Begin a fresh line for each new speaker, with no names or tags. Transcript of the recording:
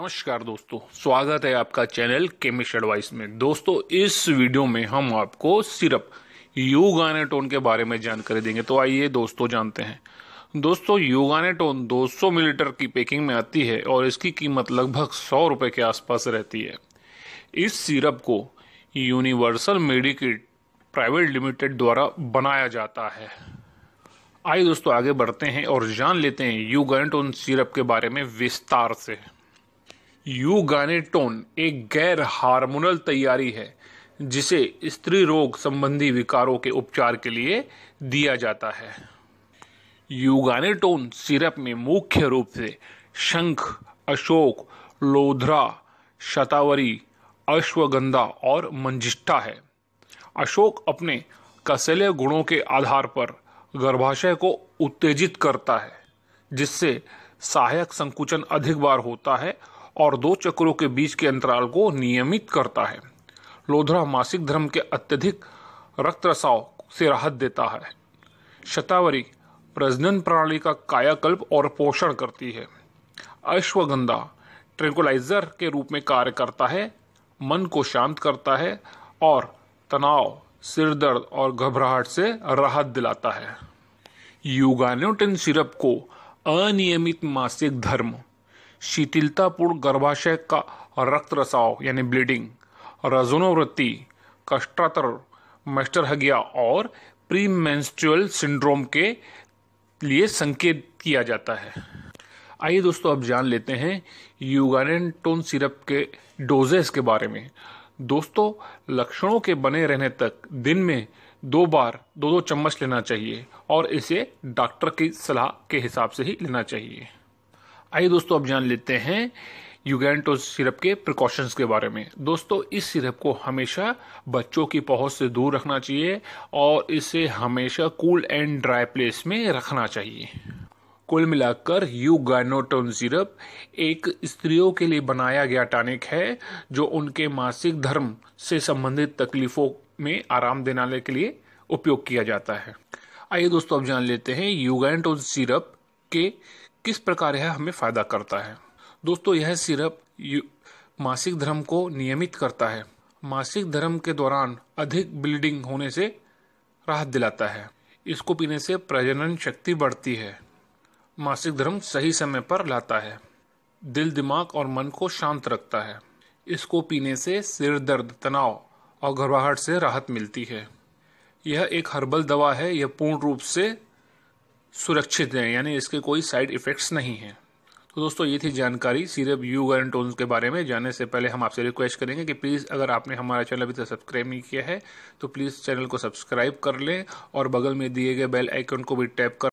नमस्कार दोस्तों स्वागत है आपका चैनल केमिस्ट एडवाइस में दोस्तों इस वीडियो में हम आपको सिरप यूगानेटोन के बारे में जानकारी देंगे तो आइए दोस्तों जानते हैं दोस्तों यूगानेटोन 200 मिलीलीटर की पैकिंग में आती है और इसकी कीमत लगभग सौ रुपये के आसपास रहती है इस सिरप को यूनिवर्सल मेडिकेट प्राइवेट लिमिटेड द्वारा बनाया जाता है आइए दोस्तों आगे बढ़ते हैं और जान लेते हैं यूगानेटोन सिरप के बारे में विस्तार से यूगानेटोन एक गैर हार्मोनल तैयारी है जिसे स्त्री रोग संबंधी विकारों के उपचार के लिए दिया जाता है यूगानेटोन सिरप में मुख्य रूप से शंख अशोक लोधरा शतावरी अश्वगंधा और मंजिष्ठा है अशोक अपने कसैले गुणों के आधार पर गर्भाशय को उत्तेजित करता है जिससे सहायक संकुचन अधिक बार होता है और दो चक्रों के बीच के अंतराल को नियमित करता है लोधरा मासिक धर्म के अत्यधिक रक्त रसाव से राहत देता है शतावरी प्रजनन प्रणाली का कायाकल्प और पोषण करती है अश्वगंधा ट्रेंकुलाइजर के रूप में कार्य करता है मन को शांत करता है और तनाव सिरदर्द और घबराहट से राहत दिलाता है यूगानोटिन सिरप को अनियमित मासिक धर्म शिथिलतापूर्ण गर्भाशय का रक्त रसाव यानी ब्लीडिंग रजोनोवृत्ति कष्टातर मेस्टरहगिया और प्री सिंड्रोम के लिए संकेत किया जाता है आइए दोस्तों अब जान लेते हैं यूगानेन टोन सिरप के डोजेस के बारे में दोस्तों लक्षणों के बने रहने तक दिन में दो बार दो दो चम्मच लेना चाहिए और इसे डॉक्टर की सलाह के हिसाब से ही लेना चाहिए आइए दोस्तों अब जान लेते हैं युगेंटो सिरप के प्रिकॉशंस के बारे में दोस्तों इस सिरप को हमेशा बच्चों की पहुंच से दूर रखना चाहिए और इसे हमेशा कूल एंड ड्राई प्लेस में रखना चाहिए कुल मिलाकर यूगानोटोन सिरप एक स्त्रियों के लिए बनाया गया टॉनिक है जो उनके मासिक धर्म से संबंधित तकलीफों में आराम देने के लिए उपयोग किया जाता है आइए दोस्तों अब जान लेते हैं यूगेंटोन सिरप के किस प्रकार यह हमें फ़ायदा करता है दोस्तों यह सिरप मासिक धर्म को नियमित करता है मासिक धर्म के दौरान अधिक ब्लीडिंग होने से राहत दिलाता है इसको पीने से प्रजनन शक्ति बढ़ती है मासिक धर्म सही समय पर लाता है दिल दिमाग और मन को शांत रखता है इसको पीने से सिर दर्द तनाव और घबराहट से राहत मिलती है यह एक हर्बल दवा है यह पूर्ण रूप से सुरक्षित हैं यानी इसके कोई साइड इफ़ेक्ट्स नहीं हैं तो दोस्तों ये थी जानकारी सीरप यूगन टोन्स के बारे में जानने से पहले हम आपसे रिक्वेस्ट करेंगे कि प्लीज़ अगर आपने हमारा चैनल अभी तक सब्सक्राइब नहीं किया है तो प्लीज़ चैनल को सब्सक्राइब कर लें और बगल में दिए गए बेल आइकन को भी टैप कर